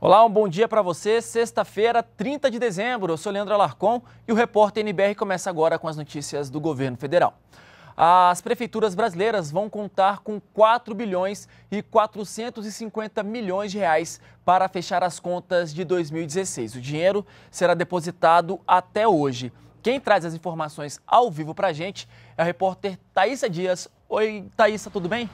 Olá, um bom dia para você. Sexta-feira, 30 de dezembro. Eu sou Leandro Alarcon e o repórter NBR começa agora com as notícias do governo federal. As prefeituras brasileiras vão contar com 4 bilhões e 450 milhões de reais para fechar as contas de 2016. O dinheiro será depositado até hoje. Quem traz as informações ao vivo para a gente é a repórter Thaisa Dias. Oi, Thaisa, tudo bem?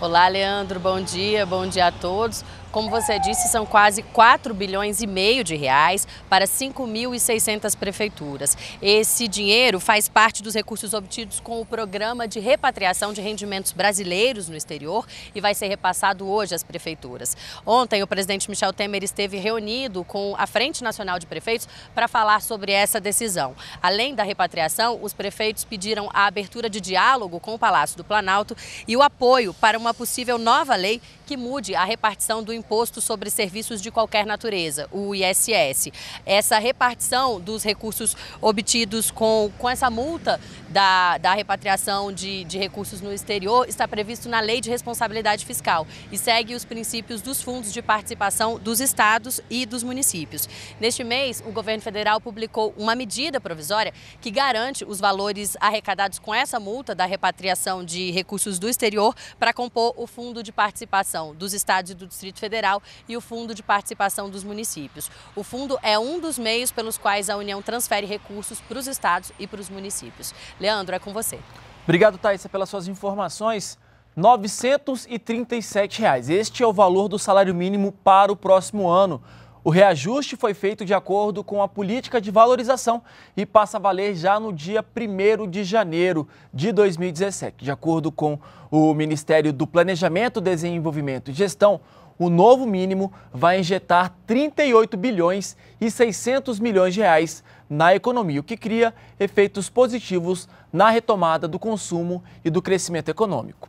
Olá, Leandro, bom dia, bom dia a todos. Como você disse, são quase 4 bilhões e meio de reais para 5.600 prefeituras. Esse dinheiro faz parte dos recursos obtidos com o Programa de Repatriação de Rendimentos Brasileiros no Exterior e vai ser repassado hoje às prefeituras. Ontem, o presidente Michel Temer esteve reunido com a Frente Nacional de Prefeitos para falar sobre essa decisão. Além da repatriação, os prefeitos pediram a abertura de diálogo com o Palácio do Planalto e o apoio para uma possível nova lei que mude a repartição do Imposto sobre Serviços de Qualquer Natureza, o ISS. Essa repartição dos recursos obtidos com, com essa multa da, da repatriação de, de recursos no exterior está previsto na Lei de Responsabilidade Fiscal e segue os princípios dos fundos de participação dos estados e dos municípios. Neste mês, o governo federal publicou uma medida provisória que garante os valores arrecadados com essa multa da repatriação de recursos do exterior para compor o fundo de participação dos estados e do Distrito Federal Federal e o Fundo de Participação dos Municípios. O fundo é um dos meios pelos quais a União transfere recursos para os estados e para os municípios. Leandro, é com você. Obrigado, Thaisa, pelas suas informações. R$ 937. Este é o valor do salário mínimo para o próximo ano. O reajuste foi feito de acordo com a política de valorização e passa a valer já no dia 1 de janeiro de 2017. De acordo com o Ministério do Planejamento, Desenvolvimento e Gestão, o novo mínimo vai injetar 38 bilhões e 600 milhões de reais na economia, o que cria efeitos positivos na retomada do consumo e do crescimento econômico.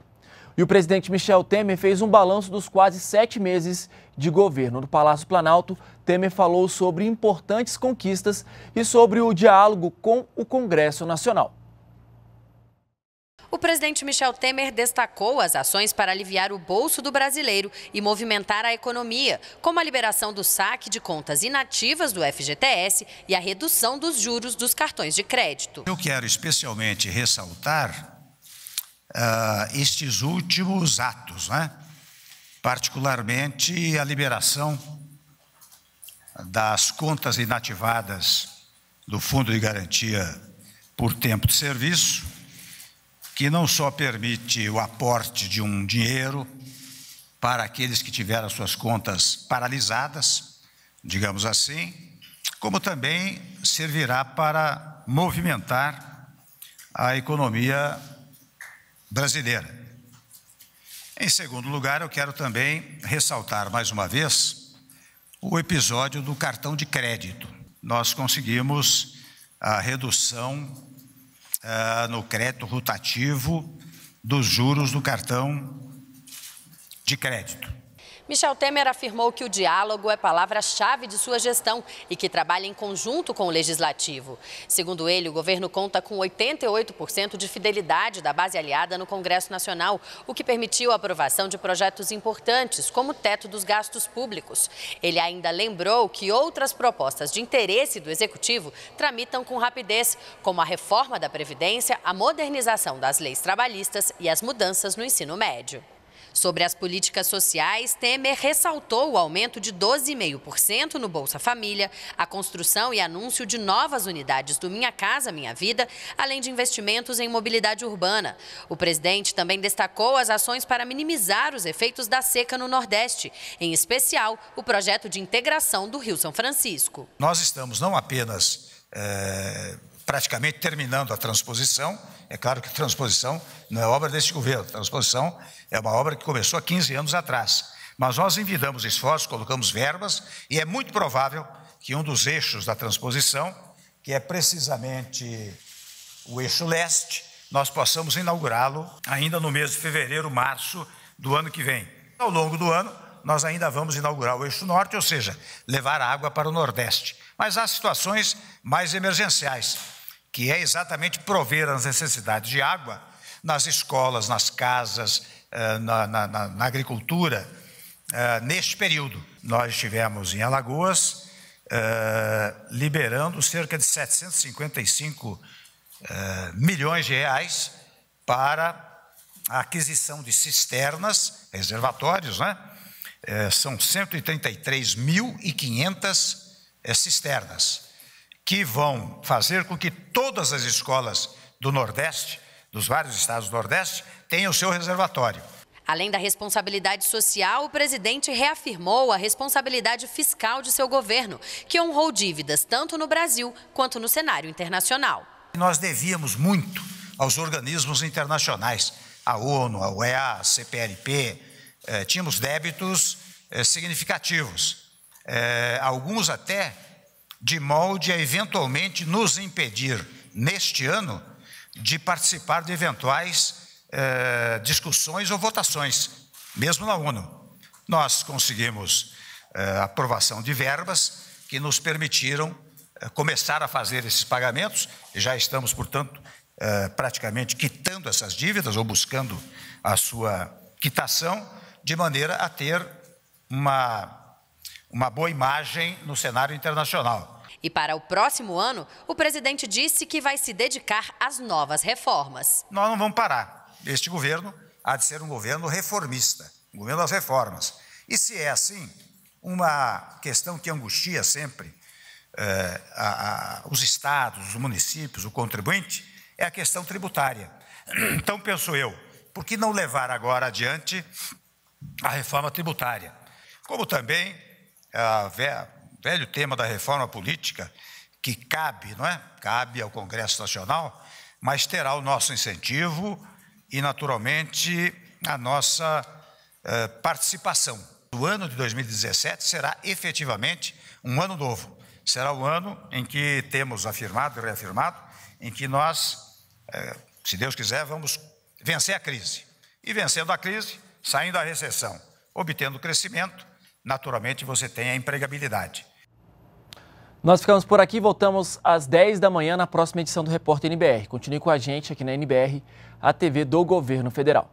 E o presidente Michel Temer fez um balanço dos quase sete meses de governo. No Palácio Planalto, Temer falou sobre importantes conquistas e sobre o diálogo com o Congresso Nacional. O presidente Michel Temer destacou as ações para aliviar o bolso do brasileiro e movimentar a economia, como a liberação do saque de contas inativas do FGTS e a redução dos juros dos cartões de crédito. Eu quero especialmente ressaltar uh, estes últimos atos, né? particularmente a liberação das contas inativadas do Fundo de Garantia por Tempo de Serviço que não só permite o aporte de um dinheiro para aqueles que tiveram suas contas paralisadas, digamos assim, como também servirá para movimentar a economia brasileira. Em segundo lugar, eu quero também ressaltar mais uma vez o episódio do cartão de crédito. Nós conseguimos a redução ah, no crédito rotativo dos juros do cartão de crédito. Michel Temer afirmou que o diálogo é palavra-chave de sua gestão e que trabalha em conjunto com o legislativo. Segundo ele, o governo conta com 88% de fidelidade da base aliada no Congresso Nacional, o que permitiu a aprovação de projetos importantes, como o teto dos gastos públicos. Ele ainda lembrou que outras propostas de interesse do executivo tramitam com rapidez, como a reforma da Previdência, a modernização das leis trabalhistas e as mudanças no ensino médio. Sobre as políticas sociais, Temer ressaltou o aumento de 12,5% no Bolsa Família, a construção e anúncio de novas unidades do Minha Casa Minha Vida, além de investimentos em mobilidade urbana. O presidente também destacou as ações para minimizar os efeitos da seca no Nordeste, em especial o projeto de integração do Rio São Francisco. Nós estamos não apenas. É praticamente terminando a transposição. É claro que transposição não é obra desse governo, transposição é uma obra que começou há 15 anos atrás. Mas nós envidamos esforços, colocamos verbas, e é muito provável que um dos eixos da transposição, que é precisamente o eixo leste, nós possamos inaugurá-lo ainda no mês de fevereiro, março do ano que vem. Ao longo do ano, nós ainda vamos inaugurar o eixo norte, ou seja, levar água para o nordeste. Mas há situações mais emergenciais, que é exatamente prover as necessidades de água nas escolas, nas casas, eh, na, na, na agricultura. Eh, neste período, nós estivemos em Alagoas eh, liberando cerca de 755 milhões de reais para a aquisição de cisternas, reservatórios, né? são 133.500 cisternas que vão fazer com que todas as escolas do Nordeste, dos vários estados do Nordeste, tenham seu reservatório. Além da responsabilidade social, o presidente reafirmou a responsabilidade fiscal de seu governo, que honrou dívidas tanto no Brasil quanto no cenário internacional. Nós devíamos muito aos organismos internacionais, a ONU, a UEA, a CPLP, eh, tínhamos débitos eh, significativos, eh, alguns até de molde a eventualmente nos impedir, neste ano, de participar de eventuais eh, discussões ou votações, mesmo na ONU. Nós conseguimos eh, aprovação de verbas que nos permitiram eh, começar a fazer esses pagamentos, e já estamos, portanto, eh, praticamente quitando essas dívidas ou buscando a sua quitação, de maneira a ter uma uma boa imagem no cenário internacional. E para o próximo ano, o presidente disse que vai se dedicar às novas reformas. Nós não vamos parar. Este governo há de ser um governo reformista, um governo das reformas. E se é assim, uma questão que angustia sempre eh, a, a, os estados, os municípios, o contribuinte, é a questão tributária. Então, penso eu, por que não levar agora adiante a reforma tributária? Como também é velho tema da reforma política, que cabe, não é? Cabe ao Congresso Nacional, mas terá o nosso incentivo e, naturalmente, a nossa eh, participação. O ano de 2017 será efetivamente um ano novo. Será o ano em que temos afirmado e reafirmado, em que nós, eh, se Deus quiser, vamos vencer a crise. E vencendo a crise, saindo da recessão, obtendo crescimento, naturalmente você tem a empregabilidade. Nós ficamos por aqui, voltamos às 10 da manhã na próxima edição do Repórter NBR. Continue com a gente aqui na NBR, a TV do Governo Federal.